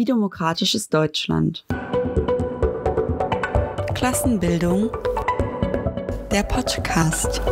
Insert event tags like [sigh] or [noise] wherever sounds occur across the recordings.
wie demokratisches Deutschland. Klassenbildung, der Podcast.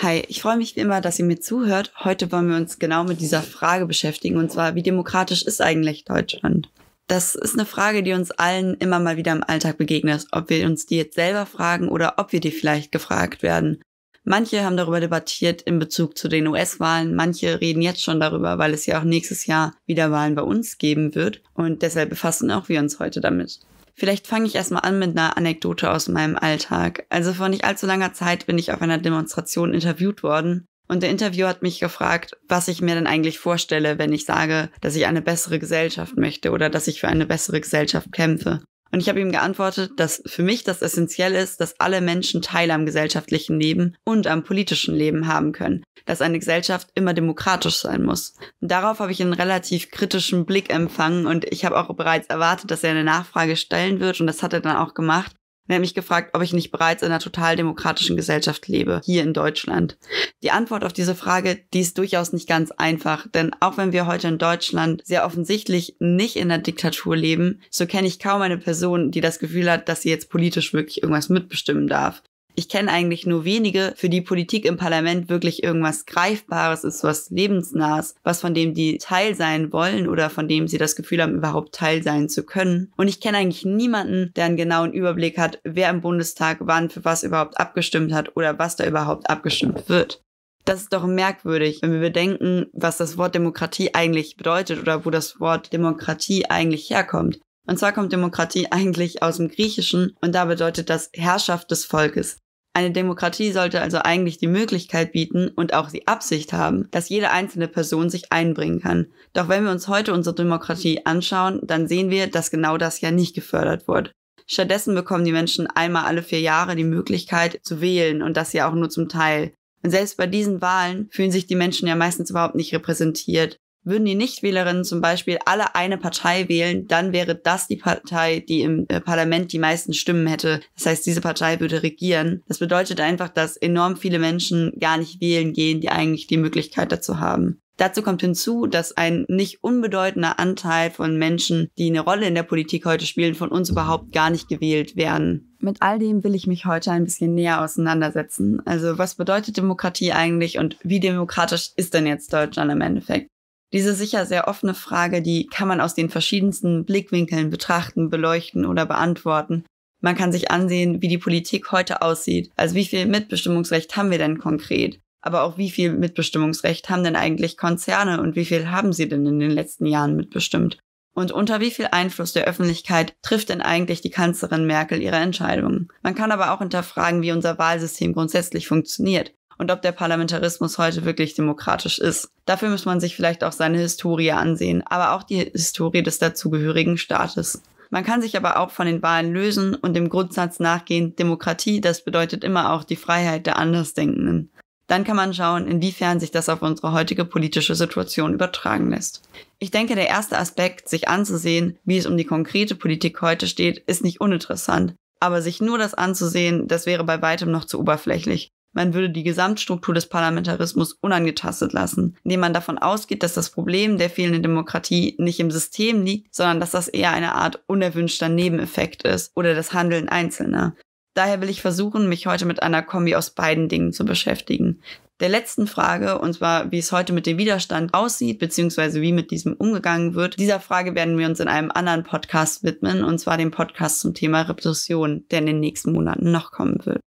Hi, ich freue mich wie immer, dass ihr mir zuhört. Heute wollen wir uns genau mit dieser Frage beschäftigen, und zwar, wie demokratisch ist eigentlich Deutschland? Das ist eine Frage, die uns allen immer mal wieder im Alltag begegnet, ob wir uns die jetzt selber fragen oder ob wir die vielleicht gefragt werden. Manche haben darüber debattiert in Bezug zu den US-Wahlen, manche reden jetzt schon darüber, weil es ja auch nächstes Jahr wieder Wahlen bei uns geben wird und deshalb befassen auch wir uns heute damit. Vielleicht fange ich erstmal an mit einer Anekdote aus meinem Alltag. Also vor nicht allzu langer Zeit bin ich auf einer Demonstration interviewt worden und der Interviewer hat mich gefragt, was ich mir denn eigentlich vorstelle, wenn ich sage, dass ich eine bessere Gesellschaft möchte oder dass ich für eine bessere Gesellschaft kämpfe. Und ich habe ihm geantwortet, dass für mich das essentiell ist, dass alle Menschen Teil am gesellschaftlichen Leben und am politischen Leben haben können, dass eine Gesellschaft immer demokratisch sein muss. Und darauf habe ich einen relativ kritischen Blick empfangen und ich habe auch bereits erwartet, dass er eine Nachfrage stellen wird und das hat er dann auch gemacht. er hat mich gefragt, ob ich nicht bereits in einer total demokratischen Gesellschaft lebe, hier in Deutschland. Die Antwort auf diese Frage, die ist durchaus nicht ganz einfach, denn auch wenn wir heute in Deutschland sehr offensichtlich nicht in der Diktatur leben, so kenne ich kaum eine Person, die das Gefühl hat, dass sie jetzt politisch wirklich irgendwas mitbestimmen darf. Ich kenne eigentlich nur wenige, für die Politik im Parlament wirklich irgendwas Greifbares ist, was lebensnahes, was von dem die Teil sein wollen oder von dem sie das Gefühl haben, überhaupt Teil sein zu können. Und ich kenne eigentlich niemanden, der einen genauen Überblick hat, wer im Bundestag wann für was überhaupt abgestimmt hat oder was da überhaupt abgestimmt wird. Das ist doch merkwürdig, wenn wir bedenken, was das Wort Demokratie eigentlich bedeutet oder wo das Wort Demokratie eigentlich herkommt. Und zwar kommt Demokratie eigentlich aus dem Griechischen und da bedeutet das Herrschaft des Volkes. Eine Demokratie sollte also eigentlich die Möglichkeit bieten und auch die Absicht haben, dass jede einzelne Person sich einbringen kann. Doch wenn wir uns heute unsere Demokratie anschauen, dann sehen wir, dass genau das ja nicht gefördert wurde. Stattdessen bekommen die Menschen einmal alle vier Jahre die Möglichkeit zu wählen und das ja auch nur zum Teil. Und selbst bei diesen Wahlen fühlen sich die Menschen ja meistens überhaupt nicht repräsentiert. Würden die Nichtwählerinnen zum Beispiel alle eine Partei wählen, dann wäre das die Partei, die im äh, Parlament die meisten Stimmen hätte. Das heißt, diese Partei würde regieren. Das bedeutet einfach, dass enorm viele Menschen gar nicht wählen gehen, die eigentlich die Möglichkeit dazu haben. Dazu kommt hinzu, dass ein nicht unbedeutender Anteil von Menschen, die eine Rolle in der Politik heute spielen, von uns überhaupt gar nicht gewählt werden. Mit all dem will ich mich heute ein bisschen näher auseinandersetzen. Also was bedeutet Demokratie eigentlich und wie demokratisch ist denn jetzt Deutschland im Endeffekt? Diese sicher sehr offene Frage, die kann man aus den verschiedensten Blickwinkeln betrachten, beleuchten oder beantworten. Man kann sich ansehen, wie die Politik heute aussieht. Also wie viel Mitbestimmungsrecht haben wir denn konkret? aber auch wie viel Mitbestimmungsrecht haben denn eigentlich Konzerne und wie viel haben sie denn in den letzten Jahren mitbestimmt? Und unter wie viel Einfluss der Öffentlichkeit trifft denn eigentlich die Kanzlerin Merkel ihre Entscheidungen? Man kann aber auch hinterfragen, wie unser Wahlsystem grundsätzlich funktioniert und ob der Parlamentarismus heute wirklich demokratisch ist. Dafür muss man sich vielleicht auch seine Historie ansehen, aber auch die Historie des dazugehörigen Staates. Man kann sich aber auch von den Wahlen lösen und dem Grundsatz nachgehen, Demokratie, das bedeutet immer auch die Freiheit der Andersdenkenden dann kann man schauen, inwiefern sich das auf unsere heutige politische Situation übertragen lässt. Ich denke, der erste Aspekt, sich anzusehen, wie es um die konkrete Politik heute steht, ist nicht uninteressant. Aber sich nur das anzusehen, das wäre bei weitem noch zu oberflächlich. Man würde die Gesamtstruktur des Parlamentarismus unangetastet lassen, indem man davon ausgeht, dass das Problem der fehlenden Demokratie nicht im System liegt, sondern dass das eher eine Art unerwünschter Nebeneffekt ist oder das Handeln Einzelner. Daher will ich versuchen, mich heute mit einer Kombi aus beiden Dingen zu beschäftigen. Der letzten Frage, und zwar wie es heute mit dem Widerstand aussieht, beziehungsweise wie mit diesem umgegangen wird, dieser Frage werden wir uns in einem anderen Podcast widmen, und zwar dem Podcast zum Thema Repression, der in den nächsten Monaten noch kommen wird.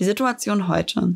Die Situation heute.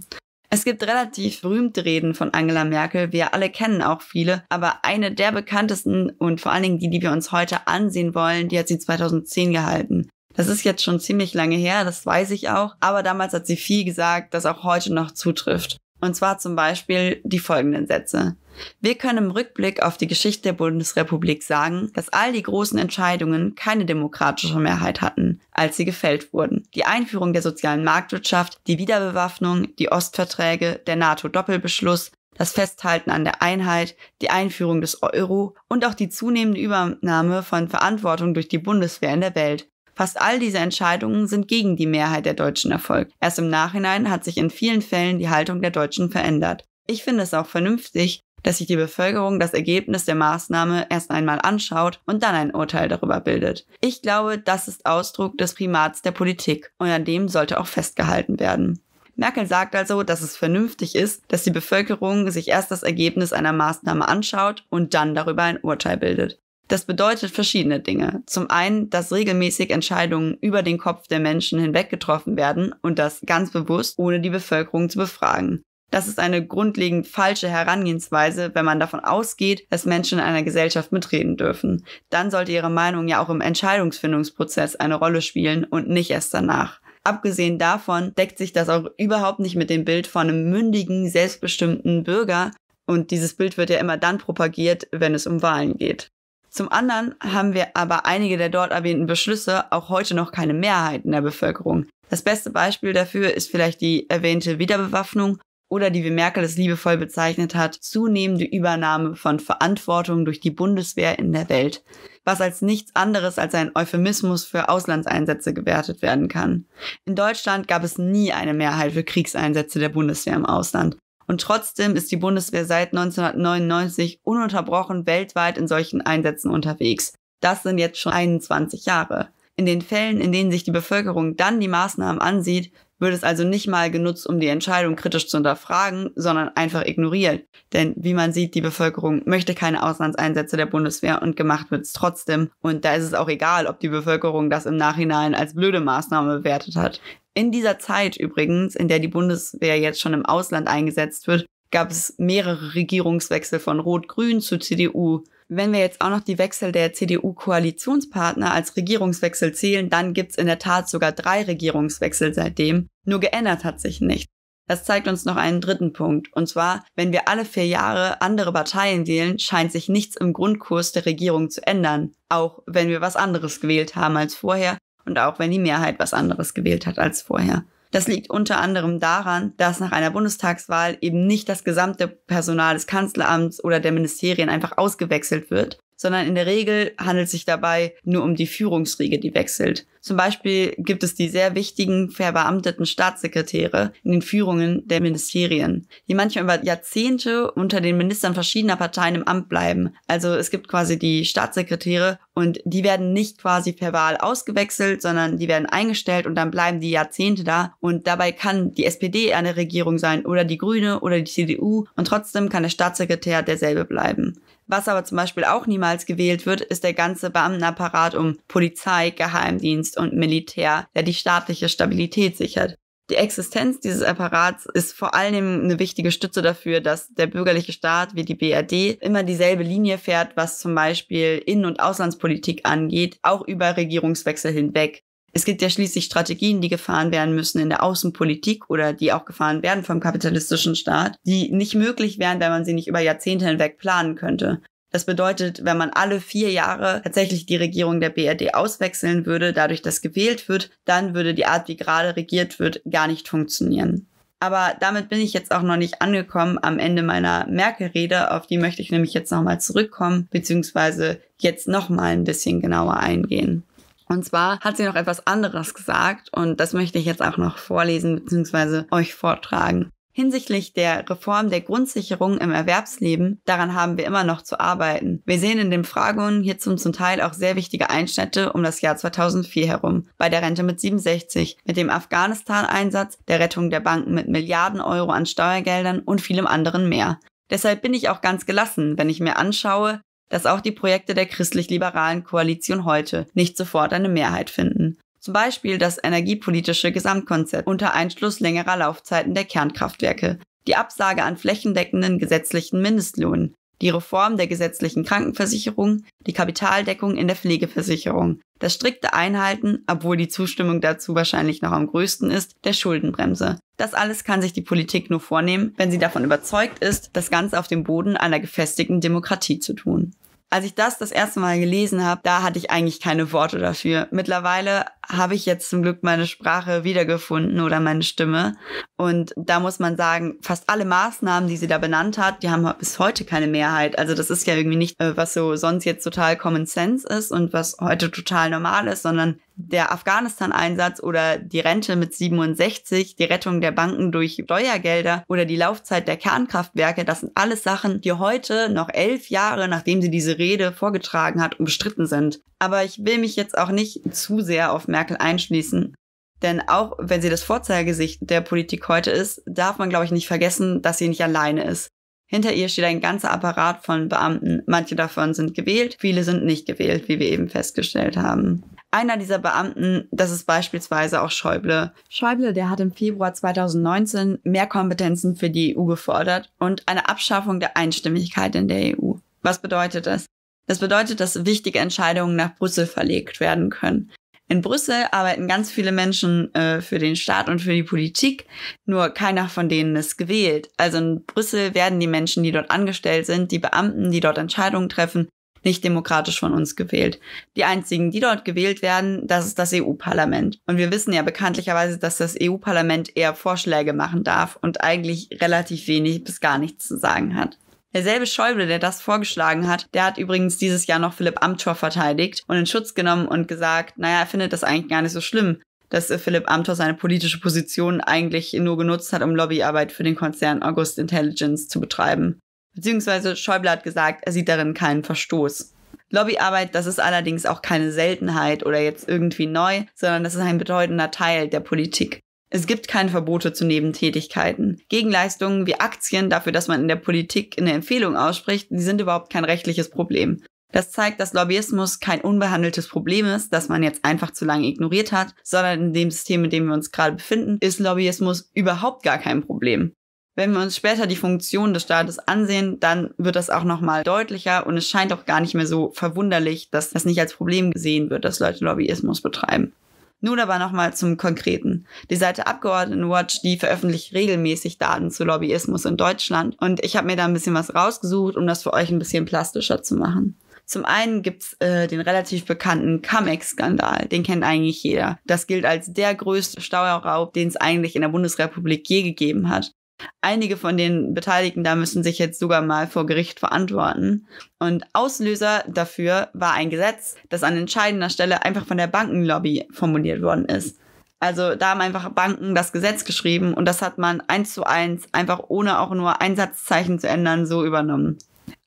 Es gibt relativ berühmte Reden von Angela Merkel, wir alle kennen auch viele, aber eine der bekanntesten und vor allen Dingen die, die wir uns heute ansehen wollen, die hat sie 2010 gehalten. Das ist jetzt schon ziemlich lange her, das weiß ich auch. Aber damals hat sie viel gesagt, das auch heute noch zutrifft. Und zwar zum Beispiel die folgenden Sätze. Wir können im Rückblick auf die Geschichte der Bundesrepublik sagen, dass all die großen Entscheidungen keine demokratische Mehrheit hatten, als sie gefällt wurden. Die Einführung der sozialen Marktwirtschaft, die Wiederbewaffnung, die Ostverträge, der NATO-Doppelbeschluss, das Festhalten an der Einheit, die Einführung des Euro und auch die zunehmende Übernahme von Verantwortung durch die Bundeswehr in der Welt. Fast all diese Entscheidungen sind gegen die Mehrheit der Deutschen erfolgt. Erst im Nachhinein hat sich in vielen Fällen die Haltung der Deutschen verändert. Ich finde es auch vernünftig, dass sich die Bevölkerung das Ergebnis der Maßnahme erst einmal anschaut und dann ein Urteil darüber bildet. Ich glaube, das ist Ausdruck des Primats der Politik und an dem sollte auch festgehalten werden. Merkel sagt also, dass es vernünftig ist, dass die Bevölkerung sich erst das Ergebnis einer Maßnahme anschaut und dann darüber ein Urteil bildet. Das bedeutet verschiedene Dinge. Zum einen, dass regelmäßig Entscheidungen über den Kopf der Menschen hinweg getroffen werden und das ganz bewusst, ohne die Bevölkerung zu befragen. Das ist eine grundlegend falsche Herangehensweise, wenn man davon ausgeht, dass Menschen in einer Gesellschaft mitreden dürfen. Dann sollte ihre Meinung ja auch im Entscheidungsfindungsprozess eine Rolle spielen und nicht erst danach. Abgesehen davon deckt sich das auch überhaupt nicht mit dem Bild von einem mündigen, selbstbestimmten Bürger. Und dieses Bild wird ja immer dann propagiert, wenn es um Wahlen geht. Zum anderen haben wir aber einige der dort erwähnten Beschlüsse auch heute noch keine Mehrheit in der Bevölkerung. Das beste Beispiel dafür ist vielleicht die erwähnte Wiederbewaffnung oder die, wie Merkel es liebevoll bezeichnet hat, zunehmende Übernahme von Verantwortung durch die Bundeswehr in der Welt, was als nichts anderes als ein Euphemismus für Auslandseinsätze gewertet werden kann. In Deutschland gab es nie eine Mehrheit für Kriegseinsätze der Bundeswehr im Ausland. Und trotzdem ist die Bundeswehr seit 1999 ununterbrochen weltweit in solchen Einsätzen unterwegs. Das sind jetzt schon 21 Jahre. In den Fällen, in denen sich die Bevölkerung dann die Maßnahmen ansieht, wird es also nicht mal genutzt, um die Entscheidung kritisch zu hinterfragen, sondern einfach ignoriert. Denn wie man sieht, die Bevölkerung möchte keine Auslandseinsätze der Bundeswehr und gemacht wird es trotzdem. Und da ist es auch egal, ob die Bevölkerung das im Nachhinein als blöde Maßnahme bewertet hat. In dieser Zeit übrigens, in der die Bundeswehr jetzt schon im Ausland eingesetzt wird, gab es mehrere Regierungswechsel von Rot-Grün zu CDU. Wenn wir jetzt auch noch die Wechsel der CDU-Koalitionspartner als Regierungswechsel zählen, dann gibt's in der Tat sogar drei Regierungswechsel seitdem. Nur geändert hat sich nichts. Das zeigt uns noch einen dritten Punkt. Und zwar, wenn wir alle vier Jahre andere Parteien wählen, scheint sich nichts im Grundkurs der Regierung zu ändern. Auch wenn wir was anderes gewählt haben als vorher und auch wenn die Mehrheit was anderes gewählt hat als vorher. Das liegt unter anderem daran, dass nach einer Bundestagswahl eben nicht das gesamte Personal des Kanzleramts oder der Ministerien einfach ausgewechselt wird, sondern in der Regel handelt es sich dabei nur um die Führungsriege, die wechselt. Zum Beispiel gibt es die sehr wichtigen verbeamteten Staatssekretäre in den Führungen der Ministerien, die manchmal über Jahrzehnte unter den Ministern verschiedener Parteien im Amt bleiben. Also es gibt quasi die Staatssekretäre und die werden nicht quasi per Wahl ausgewechselt, sondern die werden eingestellt und dann bleiben die Jahrzehnte da. Und dabei kann die SPD eine Regierung sein oder die Grüne oder die CDU und trotzdem kann der Staatssekretär derselbe bleiben. Was aber zum Beispiel auch niemals gewählt wird, ist der ganze Beamtenapparat um Polizei, Geheimdienst und Militär, der die staatliche Stabilität sichert. Die Existenz dieses Apparats ist vor allem eine wichtige Stütze dafür, dass der bürgerliche Staat wie die BRD immer dieselbe Linie fährt, was zum Beispiel Innen- und Auslandspolitik angeht, auch über Regierungswechsel hinweg. Es gibt ja schließlich Strategien, die gefahren werden müssen in der Außenpolitik oder die auch gefahren werden vom kapitalistischen Staat, die nicht möglich wären, wenn man sie nicht über Jahrzehnte hinweg planen könnte. Das bedeutet, wenn man alle vier Jahre tatsächlich die Regierung der BRD auswechseln würde, dadurch, dass gewählt wird, dann würde die Art, wie gerade regiert wird, gar nicht funktionieren. Aber damit bin ich jetzt auch noch nicht angekommen am Ende meiner Merkel-Rede. Auf die möchte ich nämlich jetzt nochmal zurückkommen, beziehungsweise jetzt nochmal ein bisschen genauer eingehen. Und zwar hat sie noch etwas anderes gesagt und das möchte ich jetzt auch noch vorlesen bzw. euch vortragen. Hinsichtlich der Reform der Grundsicherung im Erwerbsleben, daran haben wir immer noch zu arbeiten. Wir sehen in den Befragungen hierzu zum Teil auch sehr wichtige Einschnitte um das Jahr 2004 herum, bei der Rente mit 67, mit dem Afghanistan-Einsatz, der Rettung der Banken mit Milliarden Euro an Steuergeldern und vielem anderen mehr. Deshalb bin ich auch ganz gelassen, wenn ich mir anschaue, dass auch die Projekte der christlich-liberalen Koalition heute nicht sofort eine Mehrheit finden. Zum Beispiel das energiepolitische Gesamtkonzept unter Einschluss längerer Laufzeiten der Kernkraftwerke, die Absage an flächendeckenden gesetzlichen Mindestlohn, die Reform der gesetzlichen Krankenversicherung, die Kapitaldeckung in der Pflegeversicherung, das strikte Einhalten, obwohl die Zustimmung dazu wahrscheinlich noch am größten ist, der Schuldenbremse. Das alles kann sich die Politik nur vornehmen, wenn sie davon überzeugt ist, das Ganze auf dem Boden einer gefestigten Demokratie zu tun. Als ich das das erste Mal gelesen habe, da hatte ich eigentlich keine Worte dafür. Mittlerweile habe ich jetzt zum Glück meine Sprache wiedergefunden oder meine Stimme. Und da muss man sagen, fast alle Maßnahmen, die sie da benannt hat, die haben bis heute keine Mehrheit. Also das ist ja irgendwie nicht, äh, was so sonst jetzt total Common Sense ist und was heute total normal ist, sondern der Afghanistan-Einsatz oder die Rente mit 67, die Rettung der Banken durch Steuergelder oder die Laufzeit der Kernkraftwerke, das sind alles Sachen, die heute, noch elf Jahre nachdem sie diese Rede vorgetragen hat, umstritten sind. Aber ich will mich jetzt auch nicht zu sehr auf Merkel einschließen. Denn auch wenn sie das Vorzeigesicht der Politik heute ist, darf man, glaube ich, nicht vergessen, dass sie nicht alleine ist. Hinter ihr steht ein ganzer Apparat von Beamten. Manche davon sind gewählt, viele sind nicht gewählt, wie wir eben festgestellt haben einer dieser Beamten, das ist beispielsweise auch Schäuble. Schäuble, der hat im Februar 2019 mehr Kompetenzen für die EU gefordert und eine Abschaffung der Einstimmigkeit in der EU. Was bedeutet das? Das bedeutet, dass wichtige Entscheidungen nach Brüssel verlegt werden können. In Brüssel arbeiten ganz viele Menschen äh, für den Staat und für die Politik, nur keiner von denen ist gewählt. Also in Brüssel werden die Menschen, die dort angestellt sind, die Beamten, die dort Entscheidungen treffen, nicht demokratisch von uns gewählt. Die einzigen, die dort gewählt werden, das ist das EU-Parlament. Und wir wissen ja bekanntlicherweise, dass das EU-Parlament eher Vorschläge machen darf und eigentlich relativ wenig bis gar nichts zu sagen hat. Derselbe Schäuble, der das vorgeschlagen hat, der hat übrigens dieses Jahr noch Philipp Amthor verteidigt und in Schutz genommen und gesagt, naja, er findet das eigentlich gar nicht so schlimm, dass äh, Philipp Amthor seine politische Position eigentlich nur genutzt hat, um Lobbyarbeit für den Konzern August Intelligence zu betreiben. Beziehungsweise Schäuble hat gesagt, er sieht darin keinen Verstoß. Lobbyarbeit, das ist allerdings auch keine Seltenheit oder jetzt irgendwie neu, sondern das ist ein bedeutender Teil der Politik. Es gibt keine Verbote zu Nebentätigkeiten. Gegenleistungen wie Aktien dafür, dass man in der Politik eine Empfehlung ausspricht, die sind überhaupt kein rechtliches Problem. Das zeigt, dass Lobbyismus kein unbehandeltes Problem ist, das man jetzt einfach zu lange ignoriert hat, sondern in dem System, in dem wir uns gerade befinden, ist Lobbyismus überhaupt gar kein Problem. Wenn wir uns später die Funktion des Staates ansehen, dann wird das auch nochmal deutlicher und es scheint auch gar nicht mehr so verwunderlich, dass das nicht als Problem gesehen wird, dass Leute Lobbyismus betreiben. Nun aber nochmal zum Konkreten. Die Seite Abgeordnetenwatch, die veröffentlicht regelmäßig Daten zu Lobbyismus in Deutschland und ich habe mir da ein bisschen was rausgesucht, um das für euch ein bisschen plastischer zu machen. Zum einen gibt's äh, den relativ bekannten Camex-Skandal. Den kennt eigentlich jeder. Das gilt als der größte Steuerraub, den es eigentlich in der Bundesrepublik je gegeben hat. Einige von den Beteiligten da müssen sich jetzt sogar mal vor Gericht verantworten. Und Auslöser dafür war ein Gesetz, das an entscheidender Stelle einfach von der Bankenlobby formuliert worden ist. Also da haben einfach Banken das Gesetz geschrieben und das hat man eins zu eins, einfach ohne auch nur ein Satzzeichen zu ändern, so übernommen.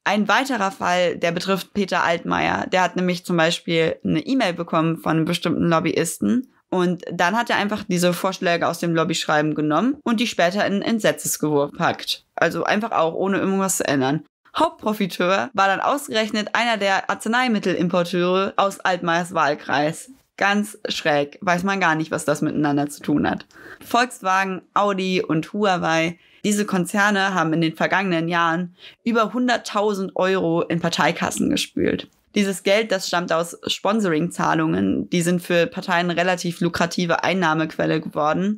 Ein weiterer Fall, der betrifft Peter Altmaier. Der hat nämlich zum Beispiel eine E-Mail bekommen von einem bestimmten Lobbyisten und dann hat er einfach diese Vorschläge aus dem Lobbyschreiben genommen und die später in Entsetzesgewurf packt. Also einfach auch, ohne irgendwas zu ändern. Hauptprofiteur war dann ausgerechnet einer der Arzneimittelimporteure aus Altmaiers Wahlkreis. Ganz schräg, weiß man gar nicht, was das miteinander zu tun hat. Volkswagen, Audi und Huawei, diese Konzerne haben in den vergangenen Jahren über 100.000 Euro in Parteikassen gespült. Dieses Geld, das stammt aus Sponsoring-Zahlungen, die sind für Parteien relativ lukrative Einnahmequelle geworden.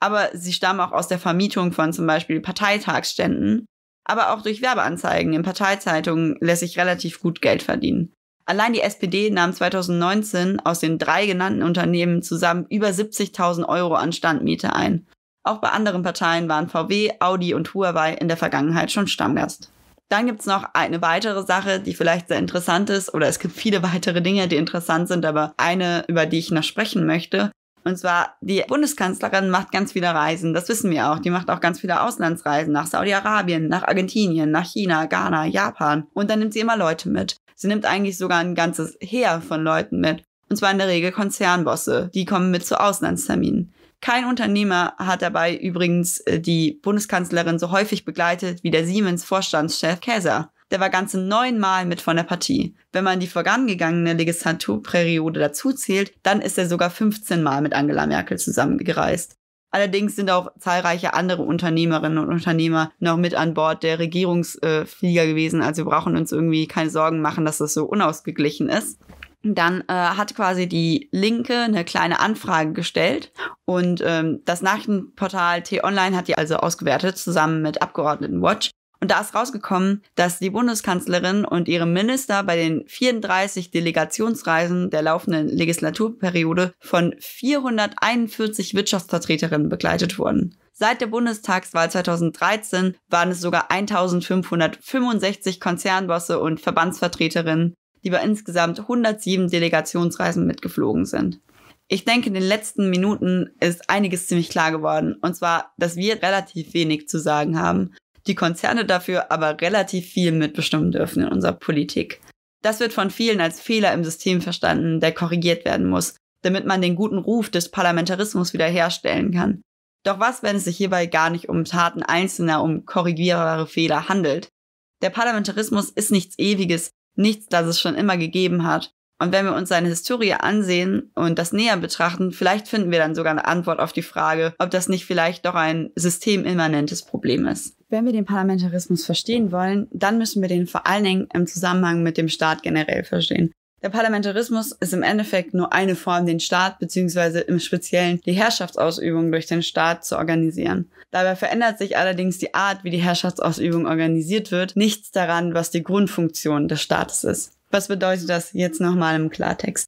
Aber sie stammen auch aus der Vermietung von zum Beispiel Parteitagsständen. Aber auch durch Werbeanzeigen in Parteizeitungen lässt sich relativ gut Geld verdienen. Allein die SPD nahm 2019 aus den drei genannten Unternehmen zusammen über 70.000 Euro an Standmiete ein. Auch bei anderen Parteien waren VW, Audi und Huawei in der Vergangenheit schon Stammgast. Dann gibt's noch eine weitere Sache, die vielleicht sehr interessant ist, oder es gibt viele [laughs] weitere Dinge, die interessant sind, aber eine, über die ich noch sprechen möchte. Und zwar, die Bundeskanzlerin macht ganz viele Reisen, das wissen wir auch. Die macht auch ganz viele Auslandsreisen nach Saudi-Arabien, nach Argentinien, nach China, Ghana, Japan. Und dann nimmt sie immer Leute mit. Sie nimmt eigentlich sogar ein ganzes Heer von Leuten mit. Und zwar in der Regel Konzernbosse. Die kommen mit zu Auslandsterminen. Kein Unternehmer hat dabei übrigens äh, die Bundeskanzlerin so häufig begleitet wie der Siemens-Vorstandschef Käser. Der war ganze neunmal mit von der Partie. Wenn man die vorangegangene Legislaturperiode dazu zählt, dann ist er sogar 15 Mal mit Angela Merkel zusammengereist. Allerdings sind auch zahlreiche andere Unternehmerinnen und Unternehmer noch mit an Bord der Regierungsflieger äh, gewesen. Also wir brauchen uns irgendwie keine Sorgen machen, dass das so unausgeglichen ist dann äh, hat quasi die Linke eine kleine Anfrage gestellt und ähm, das Nachrichtenportal T-Online hat die also ausgewertet zusammen mit Abgeordnetenwatch. Und da ist rausgekommen, dass die Bundeskanzlerin und ihre Minister bei den 34 Delegationsreisen der laufenden Legislaturperiode von 441 Wirtschaftsvertreterinnen begleitet wurden. Seit der Bundestagswahl 2013 waren es sogar 1565 Konzernbosse und Verbandsvertreterinnen, die bei insgesamt 107 Delegationsreisen mitgeflogen sind. Ich denke, in den letzten Minuten ist einiges ziemlich klar geworden, und zwar, dass wir relativ wenig zu sagen haben, die Konzerne dafür aber relativ viel mitbestimmen dürfen in unserer Politik. Das wird von vielen als Fehler im System verstanden, der korrigiert werden muss, damit man den guten Ruf des Parlamentarismus wiederherstellen kann. Doch was, wenn es sich hierbei gar nicht um Taten Einzelner, um korrigierbare Fehler handelt? Der Parlamentarismus ist nichts Ewiges, nichts, das es schon immer gegeben hat. Und wenn wir uns seine Historie ansehen und das näher betrachten, vielleicht finden wir dann sogar eine Antwort auf die Frage, ob das nicht vielleicht doch ein systemimmanentes Problem ist. Wenn wir den Parlamentarismus verstehen wollen, dann müssen wir den vor allen Dingen im Zusammenhang mit dem Staat generell verstehen. Der Parlamentarismus ist im Endeffekt nur eine Form, den Staat bzw. im Speziellen die Herrschaftsausübung durch den Staat zu organisieren. Dabei verändert sich allerdings die Art, wie die Herrschaftsausübung organisiert wird, nichts daran, was die Grundfunktion des Staates ist. Was bedeutet das jetzt nochmal im Klartext?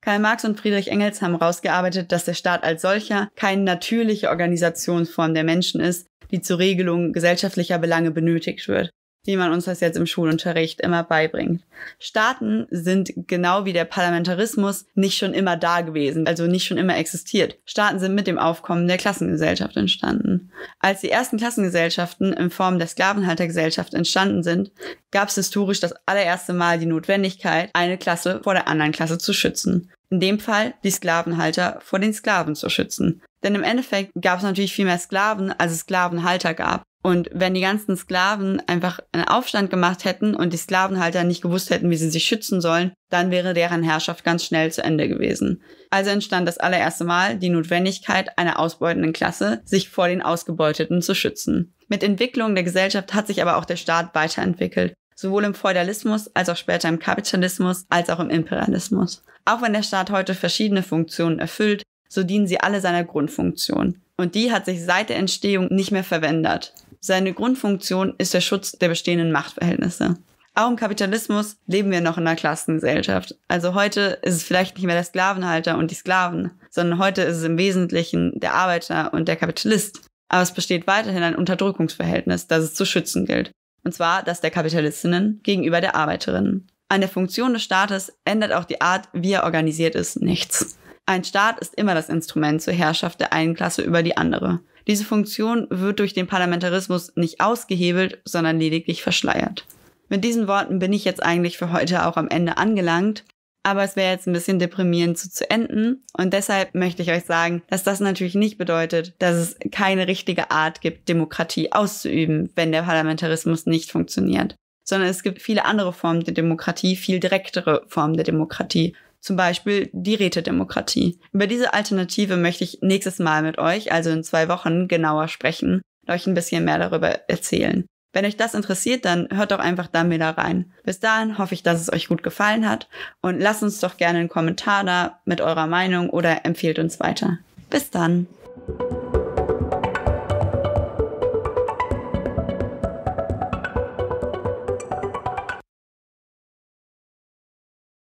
Karl Marx und Friedrich Engels haben herausgearbeitet, dass der Staat als solcher keine natürliche Organisationsform der Menschen ist, die zur Regelung gesellschaftlicher Belange benötigt wird, wie man uns das jetzt im Schulunterricht immer beibringt. Staaten sind genau wie der Parlamentarismus nicht schon immer da gewesen, also nicht schon immer existiert. Staaten sind mit dem Aufkommen der Klassengesellschaft entstanden. Als die ersten Klassengesellschaften in Form der Sklavenhaltergesellschaft entstanden sind, gab es historisch das allererste Mal die Notwendigkeit, eine Klasse vor der anderen Klasse zu schützen. In dem Fall die Sklavenhalter vor den Sklaven zu schützen. Denn im Endeffekt gab es natürlich viel mehr Sklaven, als es Sklavenhalter gab. Und wenn die ganzen Sklaven einfach einen Aufstand gemacht hätten und die Sklavenhalter nicht gewusst hätten, wie sie sich schützen sollen, dann wäre deren Herrschaft ganz schnell zu Ende gewesen. Also entstand das allererste Mal die Notwendigkeit einer ausbeutenden Klasse, sich vor den Ausgebeuteten zu schützen. Mit Entwicklung der Gesellschaft hat sich aber auch der Staat weiterentwickelt, sowohl im Feudalismus als auch später im Kapitalismus als auch im Imperialismus. Auch wenn der Staat heute verschiedene Funktionen erfüllt, so dienen sie alle seiner Grundfunktion. Und die hat sich seit der Entstehung nicht mehr verwendet. Seine Grundfunktion ist der Schutz der bestehenden Machtverhältnisse. Auch im Kapitalismus leben wir noch in einer Klassengesellschaft. Also heute ist es vielleicht nicht mehr der Sklavenhalter und die Sklaven, sondern heute ist es im Wesentlichen der Arbeiter und der Kapitalist. Aber es besteht weiterhin ein Unterdrückungsverhältnis, das es zu schützen gilt. Und zwar das der Kapitalistinnen gegenüber der Arbeiterinnen. An der Funktion des Staates ändert auch die Art, wie er organisiert ist, nichts. Ein Staat ist immer das Instrument zur Herrschaft der einen Klasse über die andere. Diese Funktion wird durch den Parlamentarismus nicht ausgehebelt, sondern lediglich verschleiert. Mit diesen Worten bin ich jetzt eigentlich für heute auch am Ende angelangt. Aber es wäre jetzt ein bisschen deprimierend so zu enden. Und deshalb möchte ich euch sagen, dass das natürlich nicht bedeutet, dass es keine richtige Art gibt, Demokratie auszuüben, wenn der Parlamentarismus nicht funktioniert. Sondern es gibt viele andere Formen der Demokratie, viel direktere Formen der Demokratie zum Beispiel die Rätedemokratie. Über diese Alternative möchte ich nächstes Mal mit euch, also in zwei Wochen, genauer sprechen und euch ein bisschen mehr darüber erzählen. Wenn euch das interessiert, dann hört doch einfach da mir rein. Bis dahin hoffe ich, dass es euch gut gefallen hat und lasst uns doch gerne einen Kommentar da mit eurer Meinung oder empfehlt uns weiter. Bis dann!